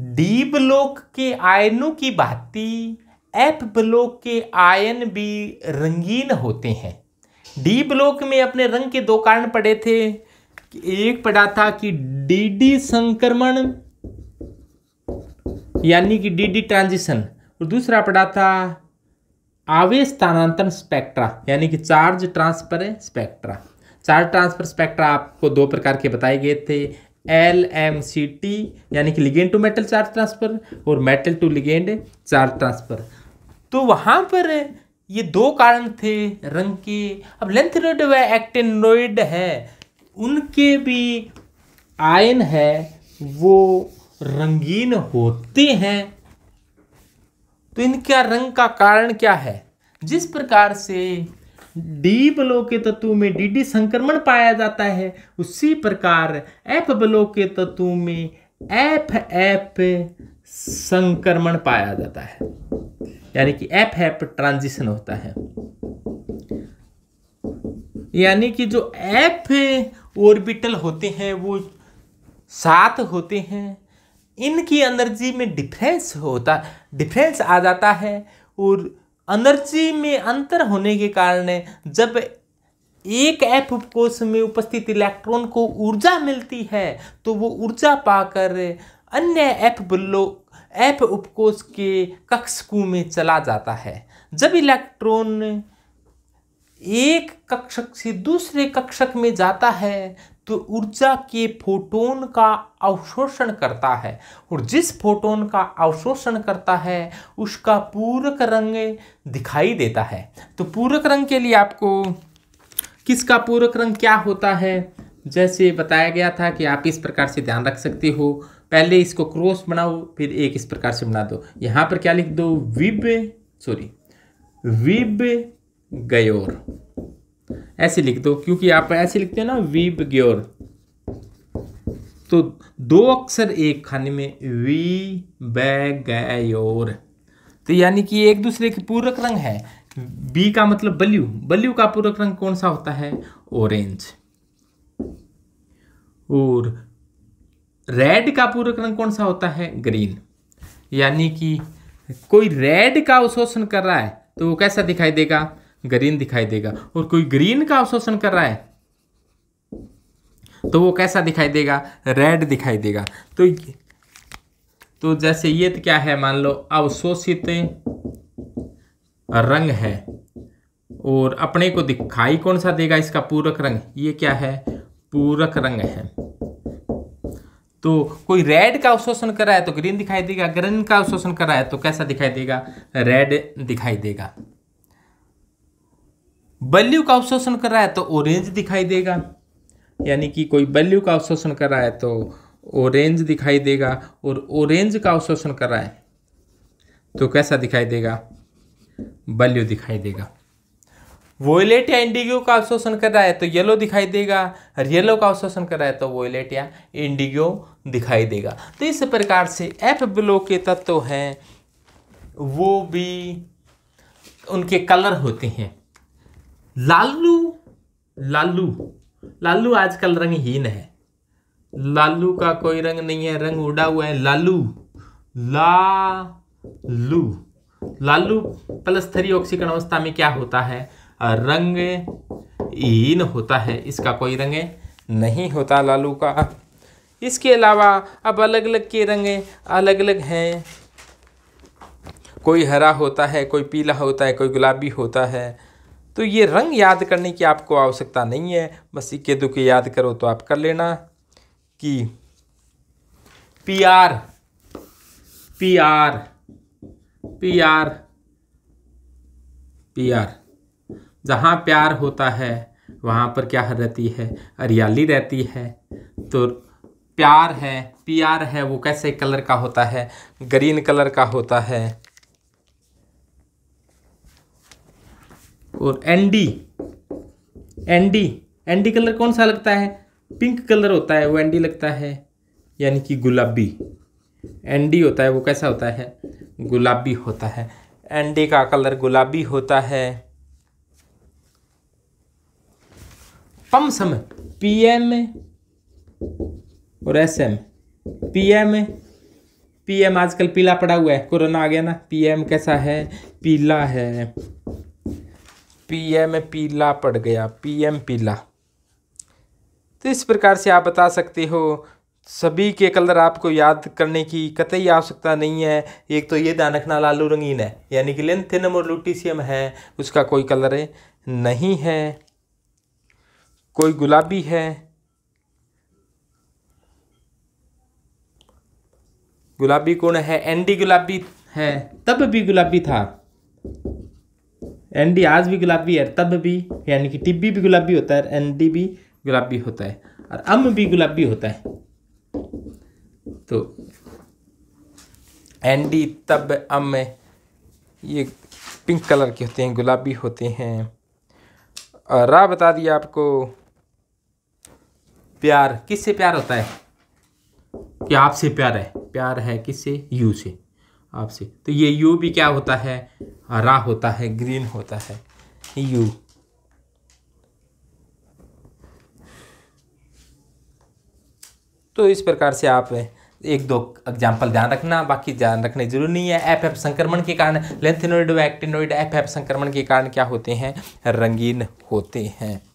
D block के आयनों की भांति एफ ब्लॉक के आयन भी रंगीन होते हैं डी ब्लॉक में अपने रंग के दो कारण पड़े थे एक पड़ा था कि डीडी संक्रमण यानी कि डीडी ट्रांजिशन और दूसरा पड़ा था आवेश स्थानांतरण स्पेक्ट्रा यानी कि charge transfer spectra charge transfer spectra आपको दो प्रकार के बताए गए थे एल एम सी टी यानी कि ligand to metal charge transfer और metal to ligand charge transfer तो वहाँ पर ये दो कारण थे रंग के अब लेंथनोइड व एक्टेनोइड है उनके भी आयन है वो रंगीन होते हैं तो इनका रंग का कारण क्या है जिस प्रकार से डी बलों के तत्व में डी डी संक्रमण पाया जाता है उसी प्रकार एफ बलों के तत्व में एफ एफ संक्रमण पाया जाता है यानी कि एफ एफ ट्रांजिशन होता है यानी कि जो एफ ऑर्बिटल होते हैं वो सात होते हैं इनकी एनर्जी में डिफरेंस होता डिफरेंस आ जाता है और एनर्जी में अंतर होने के कारण जब एक एफ उपकोष में उपस्थित इलेक्ट्रॉन को ऊर्जा मिलती है तो वो ऊर्जा पाकर अन्य एफ बल्लो एफ उपकोष के कक्षकू में चला जाता है जब इलेक्ट्रॉन एक कक्षक से दूसरे कक्षक में जाता है तो ऊर्जा के फोटोन का अवशोषण करता है और जिस फोटोन का अवशोषण करता है उसका पूरक रंग दिखाई देता है तो पूरक रंग के लिए आपको किसका पूरक रंग क्या होता है जैसे बताया गया था कि आप इस प्रकार से ध्यान रख सकते हो पहले इसको क्रॉस बनाओ फिर एक इस प्रकार से बना दो यहाँ पर क्या लिख दो विब सॉरी विब गयोर ऐसे लिख दो क्योंकि आप ऐसे लिखते हो ना वीब ग्योर तो दो अक्षर एक खाने में वी बैगयोर तो यानी कि एक दूसरे के पूरक रंग है बी का मतलब बल्यू बल्यू का पूरक रंग कौन सा होता है ऑरेंज और रेड का पूरक रंग कौन सा होता है ग्रीन यानी कि कोई रेड का अवशोषण कर रहा है तो वो कैसा दिखाई देगा ग्रीन दिखाई देगा और कोई ग्रीन का अवशोषण कर रहा है तो वो कैसा दिखाई देगा रेड दिखाई देगा तो तो जैसे ये तो क्या है मान लो अवशोषित रंग है और अपने को दिखाई कौन सा देगा इसका पूरक रंग ये क्या है पूरक रंग है तो कोई रेड का अवशोषण कर रहा है तो ग्रीन दिखाई देगा ग्रीन का अवशोषण कर रहा है तो कैसा दिखाई देगा रेड दिखाई देगा वैल्यू का अवशोषण कर रहा है तो ऑरेंज दिखाई देगा यानी कि कोई वैल्यू का अवशोषण कर रहा है तो ऑरेंज दिखाई देगा और ऑरेंज का अवशोषण कर रहा है तो कैसा दिखाई देगा वैल्यू दिखाई देगा वोयलेट या इंडिगो का अवशोषण कर रहा है तो येलो दिखाई देगा और येलो का अवशोषण कर रहा है तो वोयलेट या इंडिगो दिखाई देगा तो इस प्रकार से एफ ब्लो के तत्व हैं वो भी उनके कलर होते हैं लालू लालू लालू आजकल रंगहीन है लालू का कोई रंग नहीं है रंग उड़ा हुआ है लालू ला लू लालू प्लस थ्री ऑक्सीकरण अवस्था में क्या होता है रंग हीन होता है इसका कोई रंग नहीं होता लालू का इसके अलावा अब अलग अलग के रंग अलग अलग हैं कोई हरा होता है कोई पीला होता है कोई गुलाबी होता है तो ये रंग याद करने की आपको आवश्यकता नहीं है बस इक्के दुके याद करो तो आप कर लेना कि P R P R P R P R जहाँ प्यार होता है वहाँ पर क्या रहती है हरियाली रहती है तो प्यार है पी आर है वो कैसे कलर का होता है ग्रीन कलर का होता है और एनडी एन डी कलर कौन सा लगता है पिंक कलर होता है वो डी लगता है यानी कि गुलाबी डी होता है वो कैसा होता है गुलाबी होता है एनडी का कलर गुलाबी होता है पमसम पी एम और S M P M P M आजकल पीला पड़ा हुआ है कोरोना आ गया ना पी एम कैसा है पीला है पीएम पीला पड़ गया पीएम पीला तो इस प्रकार से आप बता सकते हो सभी के कलर आपको याद करने की कतई आवश्यकता नहीं है एक तो ये ध्यान रखना लालू रंगीन है यानी कि लेंथिनम और लुटीसियम है उसका कोई कलर नहीं है कोई गुलाबी है गुलाबी कौन है एंडी गुलाबी है तब भी गुलाबी था एन डी आज भी गुलाबी है तब भी यानी कि टिब्बी भी गुलाबी होता है एन डी भी गुलाबी होता है और अम भी गुलाबी होता है तो एन डी तब अम ये पिंक कलर के होते हैं गुलाबी होते हैं और राह बता दिया आपको प्यार किससे प्यार होता है कि आपसे प्यार है प्यार है किससे यू से आपसे तो ये यू भी क्या होता है हरा होता है ग्रीन होता है यू तो इस प्रकार से आप एक दो एग्जाम्पल ध्यान रखना बाकी ध्यान रखने जरूरी नहीं है एफ एफ संक्रमण के कारण लेंथेनोइड व एक्टिनोइड एफ एफ संक्रमण के कारण क्या होते हैं रंगीन होते हैं